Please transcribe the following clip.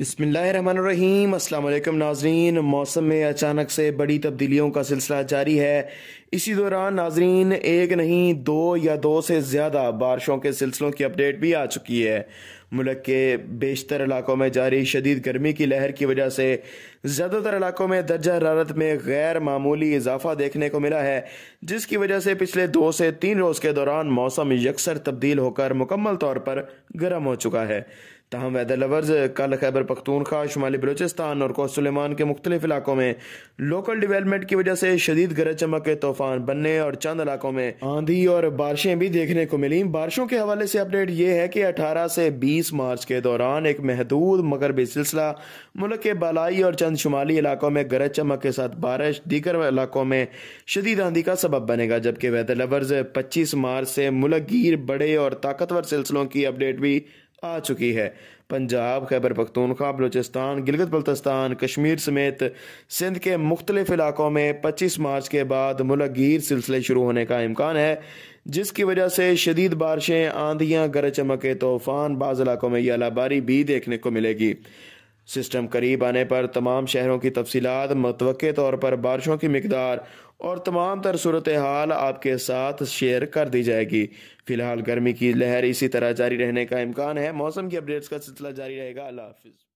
अस्सलाम वालेकुम नाजरीन मौसम में अचानक से बड़ी तब्दीलियों का सिलसिला जारी है इसी दौरान नाजरीन एक नहीं दो या दो से ज़्यादा बारिशों के सिलसिलों की अपडेट भी आ चुकी है मुल्क के बेशतर इलाकों में जारी शदीद गर्मी की लहर की वजह से ज़्यादातर इलाकों में दर्जा हरारत में गैर मामूली इजाफा देखने को मिला है जिसकी वजह से पिछले दो से तीन रोज़ के दौरान मौसम यकसर तब्दील होकर मुकम्मल तौर पर गर्म हो चुका है तहम वेदर लवर्स कल खैबर पख्तूनखा शुमाली बलोचिस्तान और कोसलेमान के मुख्तलिफ इलाकों में लोकल डिवेलपमेंट की वजह से शदीद गरज चमक के तूफान बनने और चंद इलाकों में आंधी और बारिशें भी देखने को मिली बारिशों के हवाले से अपडेट ये है कि अठारह से बीस बीस मार्च के दौरान एक महदूद मगर सिलसिला मुल्क के बालाई और चंद शुमाली इलाकों में गरज चमक के साथ बारिश दीगर इलाकों में शदीद आंधी का सबब बनेगा जबकि वेदर लवर्स पच्चीस मार्च से मुलक गिर बड़े और ताकतवर सिलसिलों की अपडेट भी आ चुकी है पंजाब खैबर पख्तूनख्वा बलूचिस्तान गिलगत बल्तिस्तान कश्मीर समेत सिंध के मुख्तलिफ इलाकों में पच्चीस मार्च के बाद मुलगीर सिलसिले शुरू होने का इम्कान है जिसकी वजह से शदीद बारिशें आंधियाँ गरज चमके तूफान बाज़ इलाकों में यलाबारी भी देखने को मिलेगी सिस्टम करीब आने पर तमाम शहरों की तफसीत मतव तौर पर बारिशों की मकदार और तमाम तर सूरत हाल आपके साथ शेयर कर दी जाएगी फ़िलहाल गर्मी की लहर इसी तरह जारी रहने का इम्कान है मौसम की अपडेट्स का सिलसिला जारी रहेगा अल्लाह हाफिज़